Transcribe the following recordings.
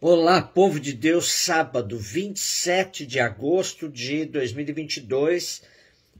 Olá, povo de Deus, sábado 27 de agosto de 2022,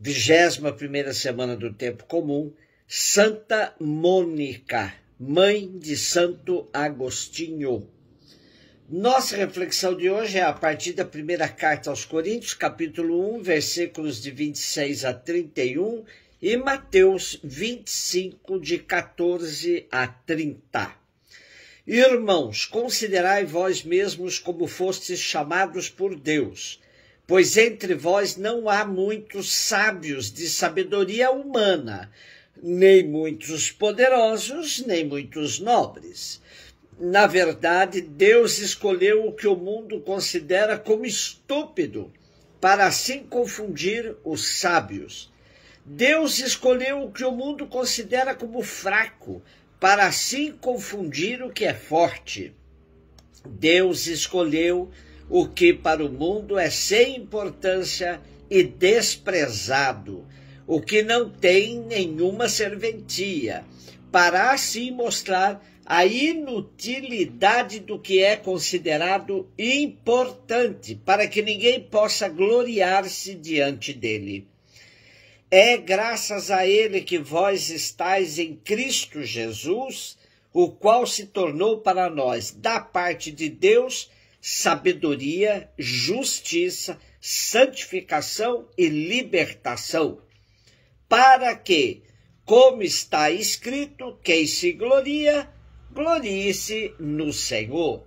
vigésima primeira semana do tempo comum, Santa Mônica, mãe de Santo Agostinho. Nossa reflexão de hoje é a partir da primeira carta aos Coríntios, capítulo 1, versículos de 26 a 31 e Mateus 25, de 14 a 30. Irmãos, considerai vós mesmos como fostes chamados por Deus, pois entre vós não há muitos sábios de sabedoria humana, nem muitos poderosos, nem muitos nobres. Na verdade, Deus escolheu o que o mundo considera como estúpido, para assim confundir os sábios. Deus escolheu o que o mundo considera como fraco, para assim confundir o que é forte. Deus escolheu o que para o mundo é sem importância e desprezado, o que não tem nenhuma serventia, para assim mostrar a inutilidade do que é considerado importante, para que ninguém possa gloriar-se diante dele. É graças a ele que vós estáis em Cristo Jesus, o qual se tornou para nós, da parte de Deus, sabedoria, justiça, santificação e libertação, para que, como está escrito, quem se gloria, glorie-se no Senhor.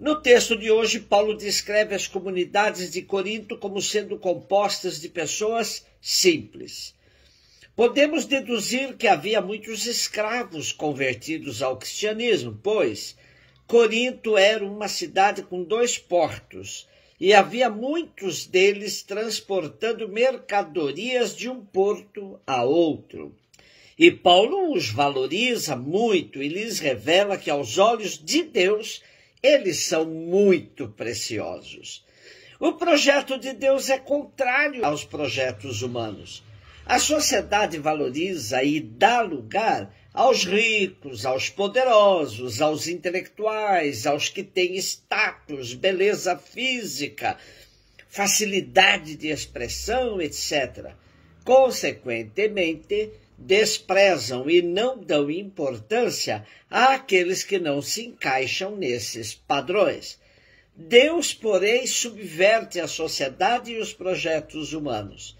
No texto de hoje, Paulo descreve as comunidades de Corinto como sendo compostas de pessoas simples. Podemos deduzir que havia muitos escravos convertidos ao cristianismo, pois Corinto era uma cidade com dois portos e havia muitos deles transportando mercadorias de um porto a outro. E Paulo os valoriza muito e lhes revela que, aos olhos de Deus, eles são muito preciosos. O projeto de Deus é contrário aos projetos humanos. A sociedade valoriza e dá lugar aos ricos, aos poderosos, aos intelectuais, aos que têm status, beleza física, facilidade de expressão, etc. Consequentemente, desprezam e não dão importância àqueles que não se encaixam nesses padrões. Deus, porém, subverte a sociedade e os projetos humanos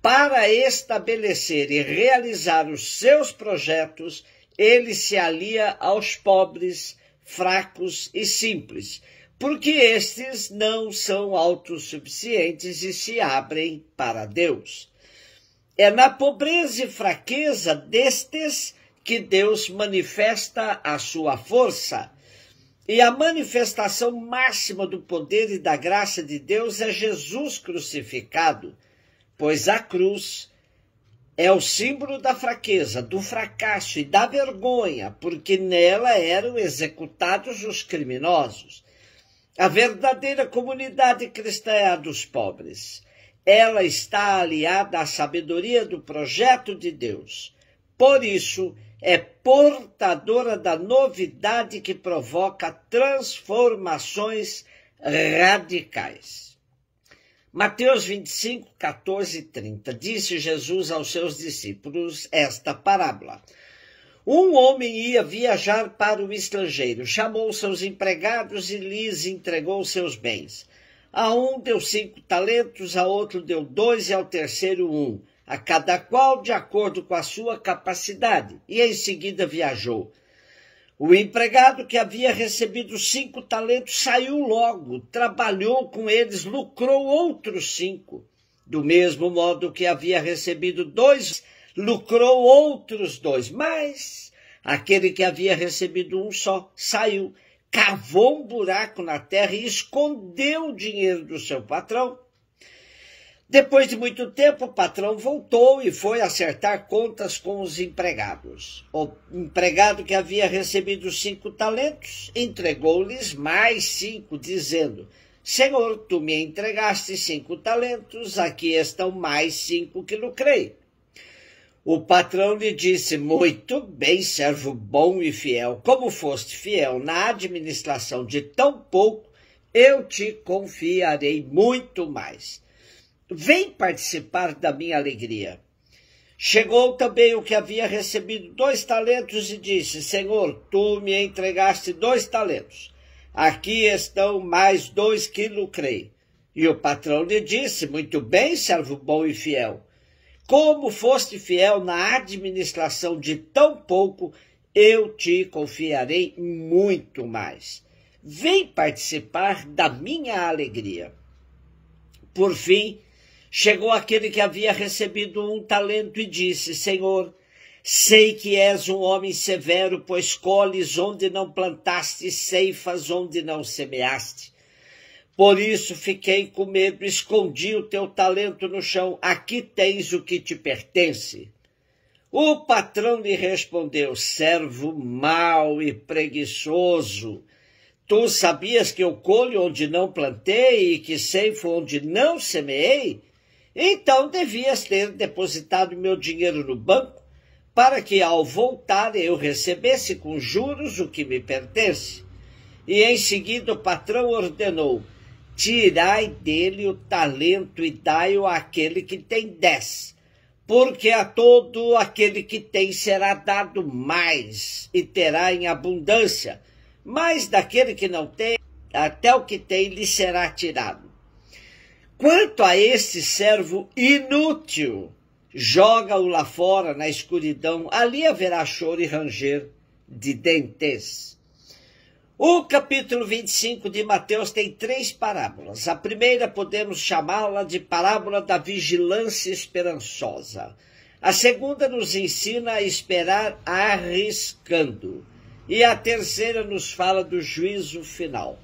para estabelecer e realizar os seus projetos, ele se alia aos pobres, fracos e simples, porque estes não são autossuficientes e se abrem para Deus. É na pobreza e fraqueza destes que Deus manifesta a sua força e a manifestação máxima do poder e da graça de Deus é Jesus crucificado, pois a cruz é o símbolo da fraqueza, do fracasso e da vergonha, porque nela eram executados os criminosos. A verdadeira comunidade cristã é a dos pobres. Ela está aliada à sabedoria do projeto de Deus. Por isso, é portadora da novidade que provoca transformações radicais. Mateus 25, 14 e 30. Disse Jesus aos seus discípulos esta parábola. Um homem ia viajar para o estrangeiro, chamou seus empregados e lhes entregou seus bens. A um deu cinco talentos, a outro deu dois e ao terceiro um a cada qual de acordo com a sua capacidade, e em seguida viajou. O empregado que havia recebido cinco talentos saiu logo, trabalhou com eles, lucrou outros cinco. Do mesmo modo que havia recebido dois, lucrou outros dois. Mas aquele que havia recebido um só saiu, cavou um buraco na terra e escondeu o dinheiro do seu patrão. Depois de muito tempo, o patrão voltou e foi acertar contas com os empregados. O empregado que havia recebido cinco talentos entregou-lhes mais cinco, dizendo: Senhor, tu me entregaste cinco talentos, aqui estão mais cinco que lucrei. O patrão lhe disse: Muito bem, servo bom e fiel. Como foste fiel na administração de tão pouco, eu te confiarei muito mais. Vem participar da minha alegria. Chegou também o que havia recebido dois talentos e disse: Senhor, tu me entregaste dois talentos. Aqui estão mais dois que lucrei. E o patrão lhe disse: Muito bem, servo bom e fiel. Como foste fiel na administração de tão pouco, eu te confiarei muito mais. Vem participar da minha alegria. Por fim, Chegou aquele que havia recebido um talento e disse: Senhor, sei que és um homem severo, pois colhes onde não plantaste, ceifas onde não semeaste. Por isso fiquei com medo, escondi o teu talento no chão, aqui tens o que te pertence. O patrão lhe respondeu: Servo mau e preguiçoso, tu sabias que eu colho onde não plantei e que ceifo onde não semeei? Então devias ter depositado meu dinheiro no banco para que ao voltar eu recebesse com juros o que me pertence. E em seguida o patrão ordenou: tirai dele o talento e dai-o àquele que tem dez, porque a todo aquele que tem será dado mais e terá em abundância, mas daquele que não tem, até o que tem lhe será tirado. Quanto a esse servo inútil, joga-o lá fora na escuridão, ali haverá choro e ranger de dentes. O capítulo 25 de Mateus tem três parábolas. A primeira podemos chamá-la de parábola da vigilância esperançosa. A segunda nos ensina a esperar arriscando. E a terceira nos fala do juízo final.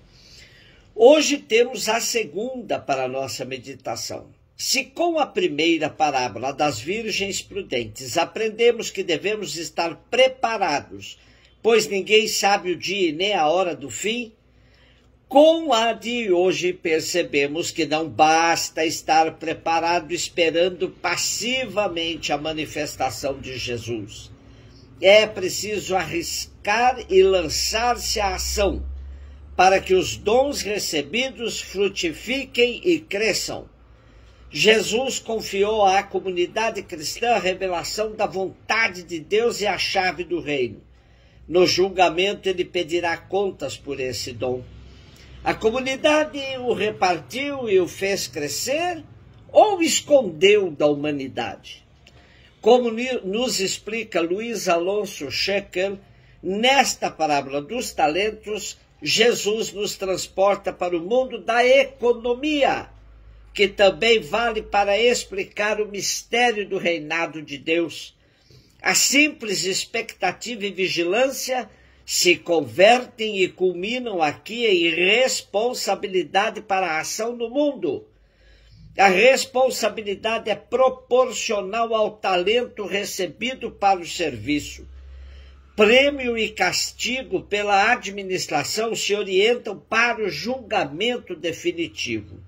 Hoje temos a segunda para a nossa meditação. Se com a primeira parábola das virgens prudentes aprendemos que devemos estar preparados, pois ninguém sabe o dia e nem a hora do fim, com a de hoje percebemos que não basta estar preparado esperando passivamente a manifestação de Jesus. É preciso arriscar e lançar-se à ação para que os dons recebidos frutifiquem e cresçam. Jesus confiou à comunidade cristã a revelação da vontade de Deus e a chave do reino. No julgamento, ele pedirá contas por esse dom. A comunidade o repartiu e o fez crescer ou escondeu da humanidade? Como nos explica Luiz Alonso Schecker, nesta parábola dos talentos, Jesus nos transporta para o mundo da economia, que também vale para explicar o mistério do reinado de Deus. A simples expectativa e vigilância se convertem e culminam aqui em responsabilidade para a ação no mundo. A responsabilidade é proporcional ao talento recebido para o serviço prêmio e castigo pela administração se orientam para o julgamento definitivo.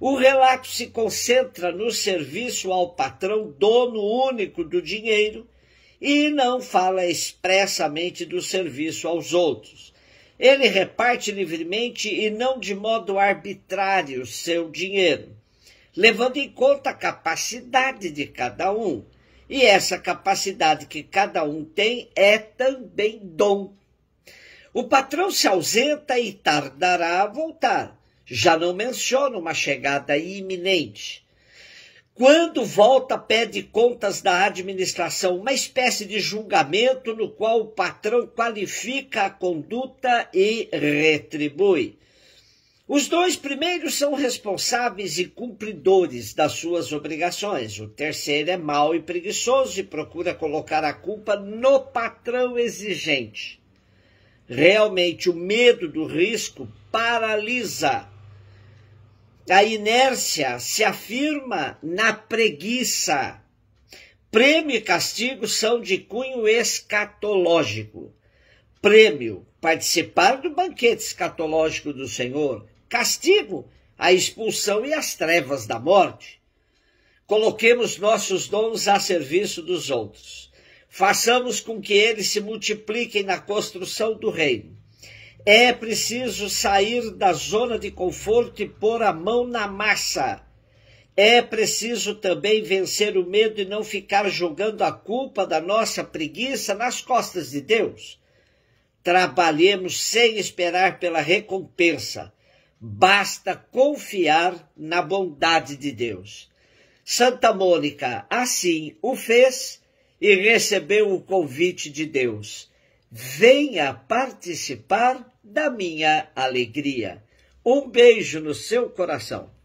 O relato se concentra no serviço ao patrão, dono único do dinheiro, e não fala expressamente do serviço aos outros. Ele reparte livremente e não de modo arbitrário seu dinheiro, levando em conta a capacidade de cada um e essa capacidade que cada um tem é também dom. O patrão se ausenta e tardará a voltar. Já não menciona uma chegada iminente. Quando volta, pede contas da administração, uma espécie de julgamento no qual o patrão qualifica a conduta e retribui. Os dois primeiros são responsáveis e cumpridores das suas obrigações. O terceiro é mau e preguiçoso e procura colocar a culpa no patrão exigente. Realmente, o medo do risco paralisa. A inércia se afirma na preguiça. Prêmio e castigo são de cunho escatológico. Prêmio, participar do banquete escatológico do Senhor castigo, a expulsão e as trevas da morte. Coloquemos nossos dons a serviço dos outros. Façamos com que eles se multipliquem na construção do reino. É preciso sair da zona de conforto e pôr a mão na massa. É preciso também vencer o medo e não ficar jogando a culpa da nossa preguiça nas costas de Deus. Trabalhemos sem esperar pela recompensa, Basta confiar na bondade de Deus. Santa Mônica assim o fez e recebeu o convite de Deus. Venha participar da minha alegria. Um beijo no seu coração.